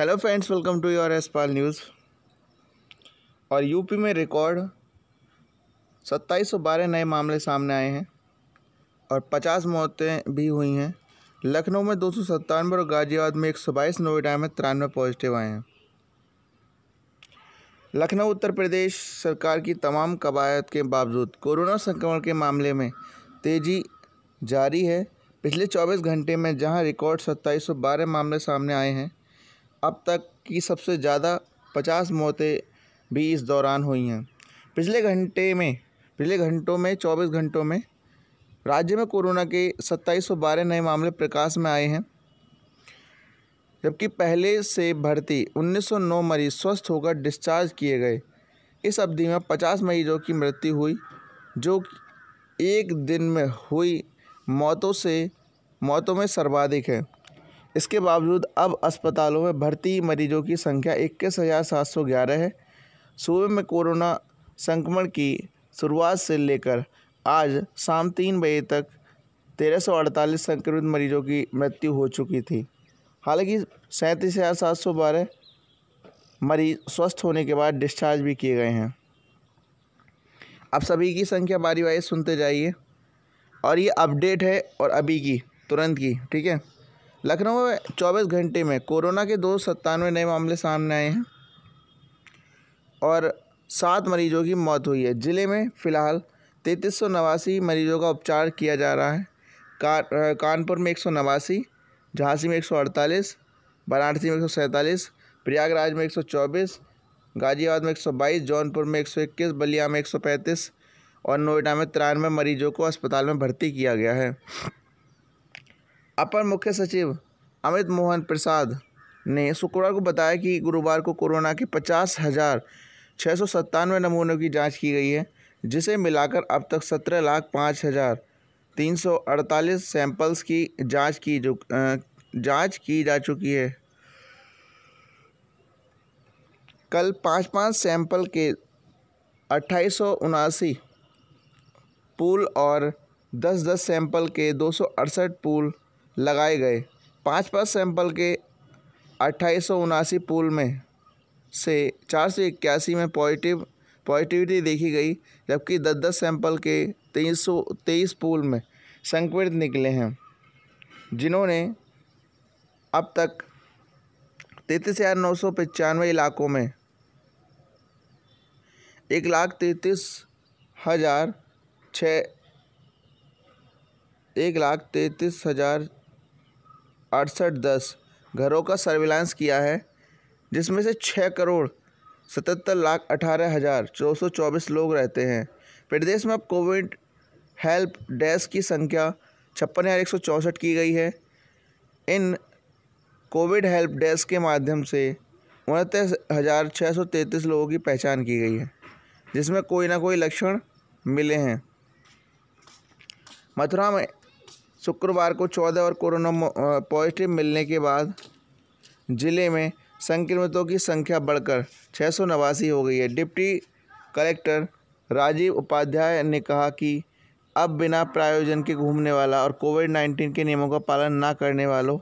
hello friends welcome to your एसपाल news और UP में रिकॉर्ड 2712 नए मामले सामने आए हैं और 50 मौतें भी हुई हैं लखनऊ में दो और गाज़ियाबाद में एक सौ बाईस नोएडा में तिरानवे पॉजिटिव आए हैं लखनऊ उत्तर प्रदेश सरकार की तमाम कवायद के बावजूद कोरोना संक्रमण के मामले में तेज़ी जारी है पिछले 24 घंटे में जहां रिकॉर्ड 2712 मामले सामने आए हैं अब तक की सबसे ज़्यादा पचास मौतें भी इस दौरान हुई हैं पिछले घंटे में पिछले घंटों में चौबीस घंटों में राज्य में कोरोना के सत्ताईस नए मामले प्रकाश में आए हैं जबकि पहले से भर्ती 1909 मरीज स्वस्थ होकर डिस्चार्ज किए गए इस अवधि में 50 मरीजों की मृत्यु हुई जो एक दिन में हुई मौतों से मौतों में सर्वाधिक है इसके बावजूद अब अस्पतालों में भर्ती मरीजों की संख्या इक्कीस हज़ार सात सौ ग्यारह है सूबे में कोरोना संक्रमण की शुरुआत से लेकर आज शाम तीन बजे तक तेरह सौ अड़तालीस संक्रमित मरीजों की मृत्यु हो चुकी थी हालांकि सैंतीस हज़ार सात सौ बारह मरीज स्वस्थ होने के बाद डिस्चार्ज भी किए गए हैं अब सभी की संख्या बारी बारी सुनते जाइए और ये अपडेट है और अभी की तुरंत की ठीक है लखनऊ में चौबीस घंटे में कोरोना के दो सत्तानवे नए मामले सामने आए हैं और सात मरीजों की मौत हुई है ज़िले में फ़िलहाल तैंतीस सौ नवासी मरीजों का उपचार किया जा रहा है का, कानपुर में एक सौ नवासी झांसी में एक सौ अड़तालीस वाराणसी में एक सौ सैंतालीस प्रयागराज में एक सौ चौबीस गाज़ियाबाद में एक सौ बाईस जौनपुर में एक सौ इक्कीस बलिया में एक सौ पैंतीस और नोएडा में तिरानवे मरीजों को अस्पताल में भर्ती किया गया है अपर मुख्य सचिव अमित मोहन प्रसाद ने शुक्रवार को बताया कि गुरुवार को कोरोना के पचास हज़ार छः सौ सत्तानवे नमूनों की जांच की गई है जिसे मिलाकर अब तक सत्रह लाख पाँच हज़ार तीन सौ अड़तालीस सैंपल्स की जांच की जो जांच की जा चुकी है कल पाँच पाँच सैंपल के अट्ठाईस सौ उनासी पूल और दस दस सैंपल के दो सौ अड़सठ पूल लगाए गए पाँच पाँच सैंपल के अट्ठाईस पूल में से चार सौ इक्यासी में पॉजिटिव पॉजिटिविटी देखी गई जबकि दस दस सैंपल के तेईस सौ तेईस पूल में संक्रमित निकले हैं जिन्होंने अब तक तैंतीस हज़ार नौ सौ पचानवे इलाकों में एक लाख तैंतीस हज़ार छः एक लाख तैंतीस हज़ार अड़सठ दस घरों का सर्विलांस किया है जिसमें से छः करोड़ सतहत्तर लाख अठारह हज़ार दो सौ चौबीस लोग रहते हैं प्रदेश में अब कोविड हेल्प डेस्क की संख्या छप्पन हज़ार एक सौ चौंसठ की गई है इन कोविड हेल्प डेस्क के माध्यम से उनतीस हज़ार छः सौ तैंतीस लोगों की पहचान की गई है जिसमें कोई ना कोई लक्षण मिले हैं मथुरा में शुक्रवार को चौदह और कोरोना पॉजिटिव मिलने के बाद जिले में संक्रमितों की संख्या बढ़कर छः सौ नवासी हो गई है डिप्टी कलेक्टर राजीव उपाध्याय ने कहा कि अब बिना प्रायोजन के घूमने वाला और कोविड नाइन्टीन के नियमों का पालन ना करने वालों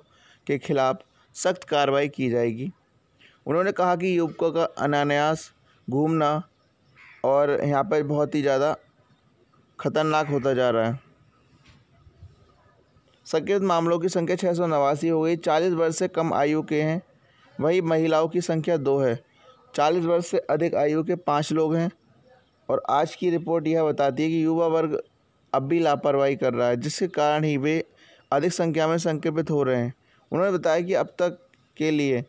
के खिलाफ सख्त कार्रवाई की जाएगी उन्होंने कहा कि युवकों का अनायास घूमना और यहाँ पर बहुत ही ज़्यादा खतरनाक होता जा रहा है सक्रिय मामलों की संख्या छः सौ नवासी हो गई चालीस वर्ष से कम आयु के हैं वही महिलाओं की संख्या दो है चालीस वर्ष से अधिक आयु के पाँच लोग हैं और आज की रिपोर्ट यह बताती है कि युवा वर्ग अब भी लापरवाही कर रहा है जिसके कारण ही वे अधिक संख्या में संक्रमित हो रहे हैं उन्होंने बताया कि अब तक के लिए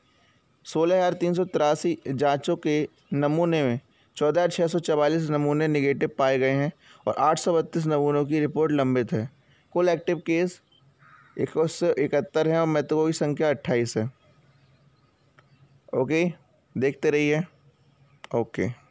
सोलह हज़ार तीन सौ तिरासी जाँचों के नमूने में चौदह हज़ार छः सौ चवालीस नमूने निगेटिव पाए गए हैं और आठ सौ बत्तीस नमूनों की रिपोर्ट लंबित है कुल एक्टिव केस एक सौ इकहत्तर है और मैथुओं की संख्या अट्ठाईस है ओके देखते रहिए ओके